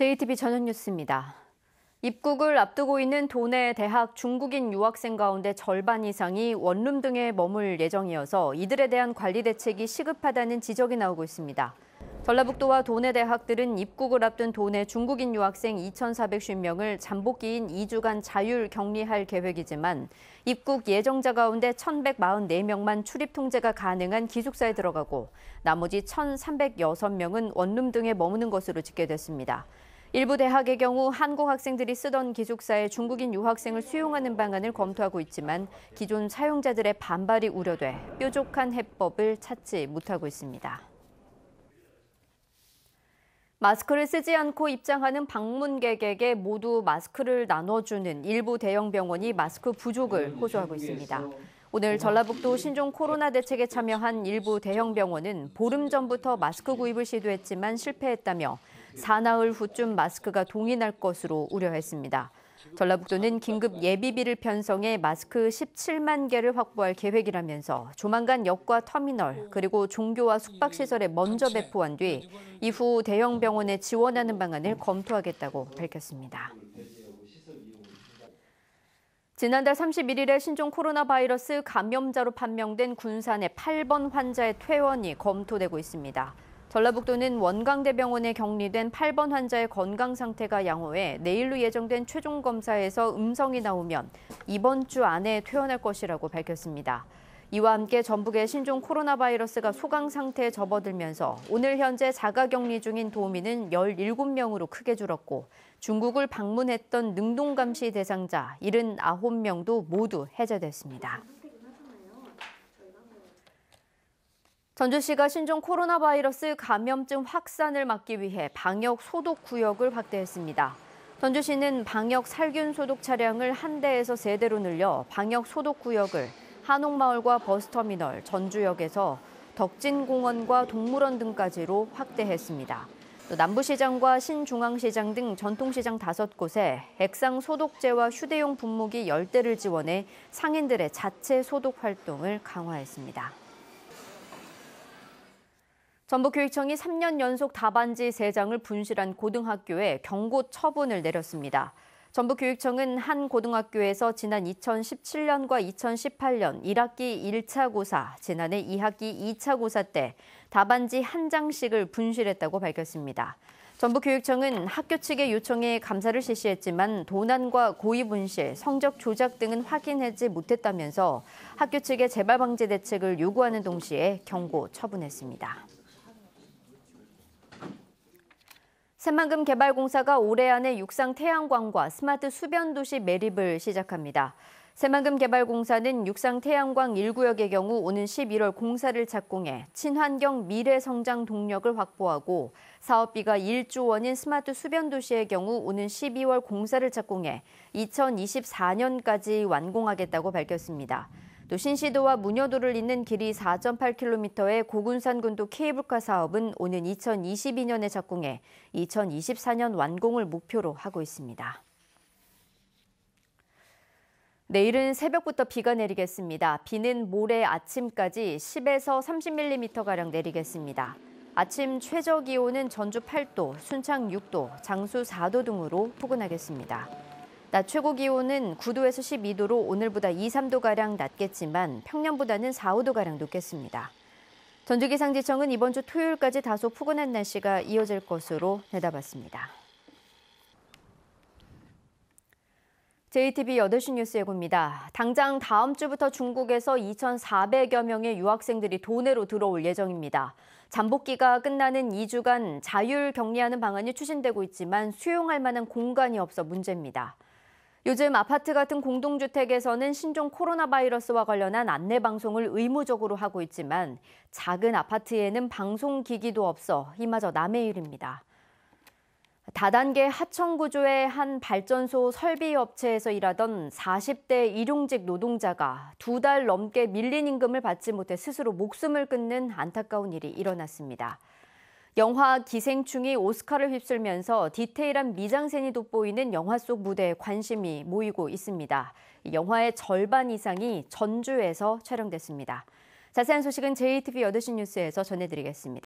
JTB 저녁 뉴스입니다. 입국을 앞두고 있는 도내 대학 중국인 유학생 가운데 절반 이상이 원룸 등에 머물 예정이어서 이들에 대한 관리 대책이 시급하다는 지적이 나오고 있습니다. 전라북도와 도내 대학들은 입국을 앞둔 도내 중국인 유학생 2,450명을 잠복기인 2주간 자율 격리할 계획이지만 입국 예정자 가운데 1,144명만 출입 통제가 가능한 기숙사에 들어가고 나머지 1,306명은 원룸 등에 머무는 것으로 집계됐습니다. 일부 대학의 경우 한국 학생들이 쓰던 기숙사에 중국인 유학생을 수용하는 방안을 검토하고 있지만 기존 사용자들의 반발이 우려돼 뾰족한 해법을 찾지 못하고 있습니다. 마스크를 쓰지 않고 입장하는 방문객에게 모두 마스크를 나눠주는 일부 대형 병원이 마스크 부족을 호소하고 있습니다. 오늘 전라북도 신종 코로나 대책에 참여한 일부 대형 병원은 보름 전부터 마스크 구입을 시도했지만 실패했다며 사나흘 후쯤 마스크가 동이 할 것으로 우려했습니다. 전라북도는 긴급 예비비를 편성해 마스크 17만 개를 확보할 계획이라면서 조만간 역과 터미널 그리고 종교와 숙박시설에 먼저 배포한 뒤 이후 대형 병원에 지원하는 방안을 검토하겠다고 밝혔습니다. 지난달 31일에 신종 코로나 바이러스 감염자로 판명된 군산의 8번 환자의 퇴원이 검토되고 있습니다. 전라북도는 원광대병원에 격리된 8번 환자의 건강 상태가 양호해 내일로 예정된 최종 검사에서 음성이 나오면 이번 주 안에 퇴원할 것이라고 밝혔습니다. 이와 함께 전북의 신종 코로나 바이러스가 소강 상태에 접어들면서 오늘 현재 자가 격리 중인 도우미는 17명으로 크게 줄었고 중국을 방문했던 능동감시 대상자 79명도 모두 해제됐습니다. 전주시가 신종 코로나 바이러스 감염증 확산을 막기 위해 방역 소독 구역을 확대했습니다. 전주시는 방역 살균 소독 차량을 한 대에서 세 대로 늘려 방역 소독 구역을 한옥마을과 버스터미널, 전주역에서 덕진공원과 동물원 등까지로 확대했습니다. 또 남부시장과 신중앙시장 등 전통시장 다섯 곳에 액상 소독제와 휴대용 분무기 열대를 지원해 상인들의 자체 소독 활동을 강화했습니다. 전북교육청이 3년 연속 다반지 3장을 분실한 고등학교에 경고 처분을 내렸습니다. 전북교육청은 한 고등학교에서 지난 2017년과 2018년 1학기 1차 고사, 지난해 2학기 2차 고사 때 다반지 한 장씩을 분실했다고 밝혔습니다. 전북교육청은 학교 측의 요청에 감사를 실시했지만 도난과 고의 분실, 성적 조작 등은 확인하지 못했다면서 학교 측의 재발 방지 대책을 요구하는 동시에 경고 처분했습니다. 새만금 개발공사가 올해 안에 육상 태양광과 스마트 수변 도시 매립을 시작합니다. 새만금 개발공사는 육상 태양광 1구역의 경우 오는 11월 공사를 착공해 친환경 미래 성장 동력을 확보하고 사업비가 1조 원인 스마트 수변 도시의 경우 오는 12월 공사를 착공해 2024년까지 완공하겠다고 밝혔습니다. 또 신시도와 무녀도를 잇는 길이 4.8km의 고군산군도 케이블카 사업은 오는 2022년에 착공해 2024년 완공을 목표로 하고 있습니다. 내일은 새벽부터 비가 내리겠습니다. 비는 모레 아침까지 10에서 30mm가량 내리겠습니다. 아침 최저 기온은 전주 8도, 순창 6도, 장수 4도 등으로 포근하겠습니다. 낮 최고 기온은 9도에서 12도로 오늘보다 2, 3도가량 낮겠지만 평년보다는 4, 5도가량 높겠습니다. 전주기상지청은 이번 주 토요일까지 다소 푸근한 날씨가 이어질 것으로 내다봤습니다. JTBC 8시 뉴스 예고입니다. 당장 다음 주부터 중국에서 2,400여 명의 유학생들이 도내로 들어올 예정입니다. 잠복기가 끝나는 2주간 자율 격리하는 방안이 추진되고 있지만 수용할 만한 공간이 없어 문제입니다. 요즘 아파트 같은 공동주택에서는 신종 코로나 바이러스와 관련한 안내 방송을 의무적으로 하고 있지만 작은 아파트에는 방송 기기도 없어 이마저 남의 일입니다. 다단계 하청 구조의 한 발전소 설비 업체에서 일하던 40대 일용직 노동자가 두 달 넘게 밀린 임금을 받지 못해 스스로 목숨을 끊는 안타까운 일이 일어났습니다. 영화 기생충이 오스카를 휩쓸면서 디테일한 미장센이 돋보이는 영화 속 무대에 관심이 모이고 있습니다. 영화의 절반 이상이 전주에서 촬영됐습니다. 자세한 소식은 j t b 8시 뉴스에서 전해드리겠습니다.